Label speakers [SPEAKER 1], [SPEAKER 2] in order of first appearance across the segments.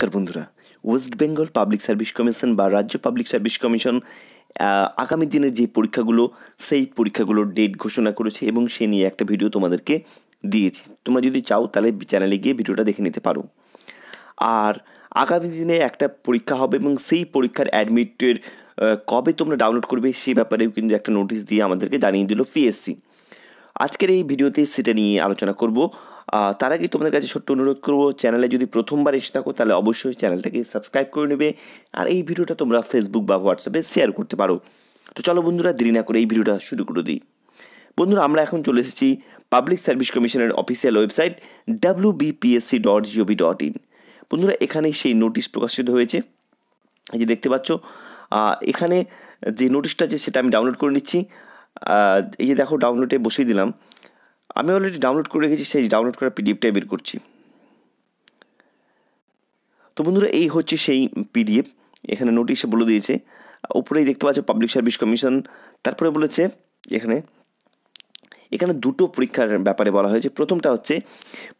[SPEAKER 1] নমস্কার বন্ধুরা West Bengal Public Service Commission বা রাজ্য পাবলিক সার্ভিস কমিশন আগামী দিনের যে পরীক্ষাগুলো সেই পরীক্ষাগুলোর ডেট ঘোষণা করেছে এবং সে নিয়ে একটা ভিডিও তোমাদেরকে দিয়েছি তোমরা যদি চাও তাহলে চ্যানেলে গিয়ে ভিডিওটা দেখে নিতে পারো আর আগামী দিনে একটা পরীক্ষা হবে এবং সেই পরীক্ষার অ্যাডমিটের কবে তোমরা ডাউনলোড করবে সে ব্যাপারেও কিন্তু একটা নোটিশ দিয়ে আমাদেরকে জানিয়ে দিল পিএসসি আজকের এই ভিডিওতে সেটা নিয়ে আলোচনা করব তার আগে তোমাদের কাছে ছোট্ট অনুরোধ করবো চ্যানেলে যদি প্রথমবার এসে থাকো তাহলে অবশ্যই চ্যানেলটাকে সাবস্ক্রাইব করে নেবে আর এই ভিডিওটা তোমরা ফেসবুক বা হোয়াটসঅ্যাপে শেয়ার করতে পারো তো চলো বন্ধুরা দেরি না করে এই ভিডিওটা শুরু করে দিই বন্ধুরা আমরা এখন চলে এসেছি পাবলিক সার্ভিস কমিশনের official website W BPSC dot gov dot in বন্ধুরা এখানেই সেই নোটিশ প্রকাশিত হয়েছে এই যে দেখতে পাচ্ছ এখানে যে নোটিশটা আছে সেটা আমি ডাউনলোড করে নিচ্ছি এই যে দেখো ডাউনলোডে বসিয়ে দিলাম আমি অলরেডি ডাউনলোড করে রেখেছি সেই ডাউনলোড করা পিডিএফটাই বের করছি তো বন্ধুরা এই হচ্ছে সেই পিডিএফ এখানে নোটিশে বলে দিয়েছে উপরেই দেখতে পাচ্ছ পাবলিক সার্ভিস কমিশন তারপরে বলেছে এখানে এখানে দুটো পরীক্ষার ব্যাপারে বলা হয়েছে প্রথমটা হচ্ছে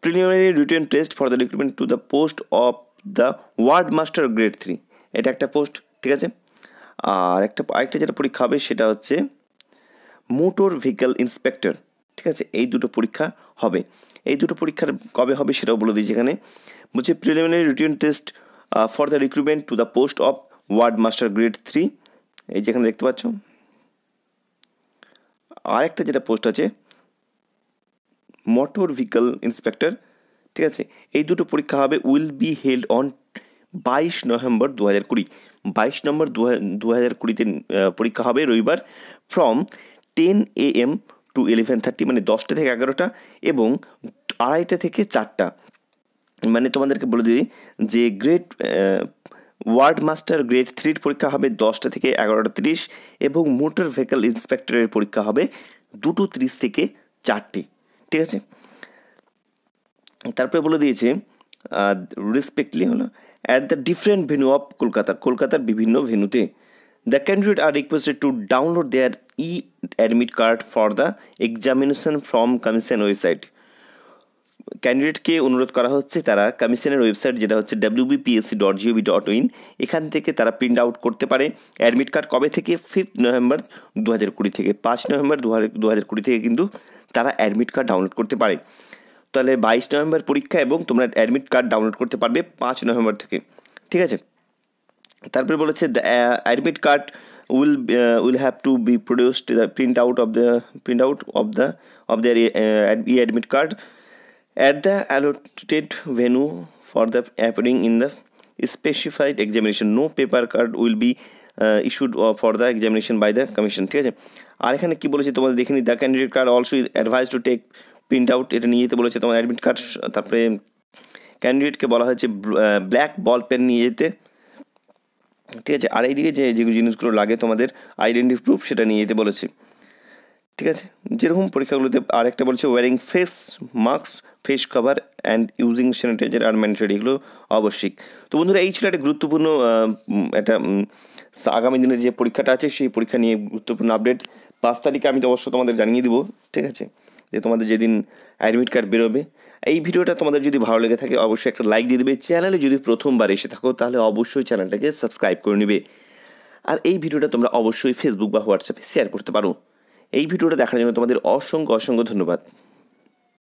[SPEAKER 1] preliminary written test for the recruitment to the post of the ward master grade three এটা একটা পোস্ট ঠিক আছে আর একটা আরেকটা যেটা পরীক্ষা হবে সেটা হচ্ছে মোটর ভেহিক্যাল ইন্সপেক্টর ঠিক আছে এই দুটো পরীক্ষা হবে এই দুটো পরীক্ষার কবে হবে সেটাও বলে দিয়েছি এখানে বলছে preliminary routine test for the recruitment to the post of ward master grade three এই যেখানে দেখতে পাচ্ছ আরেকটা যেটা পোস্ট আছে মোটর ভেহিকল ইন্সপেক্টর ঠিক আছে এই দুটো পরীক্ষা হবে উইল বি হেল্ড অন বাইশ নভেম্বর দু হাজার কুড়ি বাইশ নভেম্বর দু হাজার কুড়িতে পরীক্ষা হবে রবিবার from ten A M to eleven thirty মানে দশটা থেকে এগারোটা এবং আড়াইটা থেকে চারটা মানে তোমাদেরকে বলে দিই যে গ্রেড ওয়ার্ড মাস্টার গ্রেড থ্রির পরীক্ষা হবে দশটা থেকে এগারোটা তিরিশ এবং মোটর ভেহিকল ইন্সপেক্টরের পরীক্ষা হবে দুটো তিরিশ থেকে চারটে ঠিক আছে তারপরে বলে দিয়েছে রেসপেক্টলি হলো at the different venue of Kolkata কলকাতার বিভিন্ন ভেনুতে The candidate are requested to download their e-admit card for the examination from commission website. ক্যান্ডিডেটকে অনুরোধ করা হচ্ছে তারা কমিশনের ওয়েবসাইট যেটা হচ্ছে WBPSC dot gov dot in এখান থেকে তারা প্রিন্ট আউট করতে পারে অ্যাডমিট কার্ড কবে থেকে ফিফথ নভেম্বর দু হাজার কুড়ি থেকে পাঁচ নভেম্বর দু হাজার কুড়ি থেকে কিন্তু তারা অ্যাডমিট কার্ড ডাউনলোড করতে পারে তাহলে বাইশ নভেম্বর পরীক্ষা এবং তোমরা অ্যাডমিট কার্ড ডাউনলোড করতে পারবে পাঁচ নভেম্বর থেকে ঠিক আছে তারপরে বলেছে the admit card will will have to be produced the print out of the print out of the of the e admit card at the allotted venue for the appearing in the specified examination no paper card will be issued for the examination by the commission ঠিক আছে আর এখানে কী বলেছে তোমাদের দেখে নি the candidate card also advice to take print out এটা নিয়ে যেতে বলেছে তোমার অ্যাডমিট কার্ড তারপরে ক্যান্ডিডেটকে বলা হয়েছে ব্ল্যাক বল পেন নিয়ে যেতে ঠিক আছে আর এই দিকে যে যে জিনিসগুলো লাগে তোমাদের আইডেন্টি প্রুফ সেটা নিয়ে যেতে বলেছে ঠিক আছে যেরকম পরীক্ষাগুলোতে আরেকটা বলছে wearing face mask face cover and using sanitiser are mandatory এগুলো আবশ্যিক তো বন্ধুরা এই ছিল একটা গুরুত্বপূর্ণ একটা আগামী দিনের যে পরীক্ষাটা আছে সেই পরীক্ষা নিয়ে গুরুত্বপূর্ণ আপডেট পাঁচ তারিখে আমি তো অবশ্য তোমাদের জানিয়ে দিব ঠিক আছে যে তোমাদের যেদিন অ্যাডমিট কার্ড বেরোবে এই ভিডিওটা তোমাদের যদি ভালো লেগে থাকে অবশ্যই একটা লাইক দিয়ে দেবে চ্যানেলে যদি প্রথমবার এসে থাকো তাহলে অবশ্যই চ্যানেলটাকে সাবস্ক্রাইব করে নেবে আর এই ভিডিওটা তোমরা অবশ্যই ফেসবুক বা হোয়াটসঅ্যাপে শেয়ার করতে পারো এই ভিডিওটা দেখার জন্য তোমাদের অসংখ্য অসংখ্য ধন্যবাদ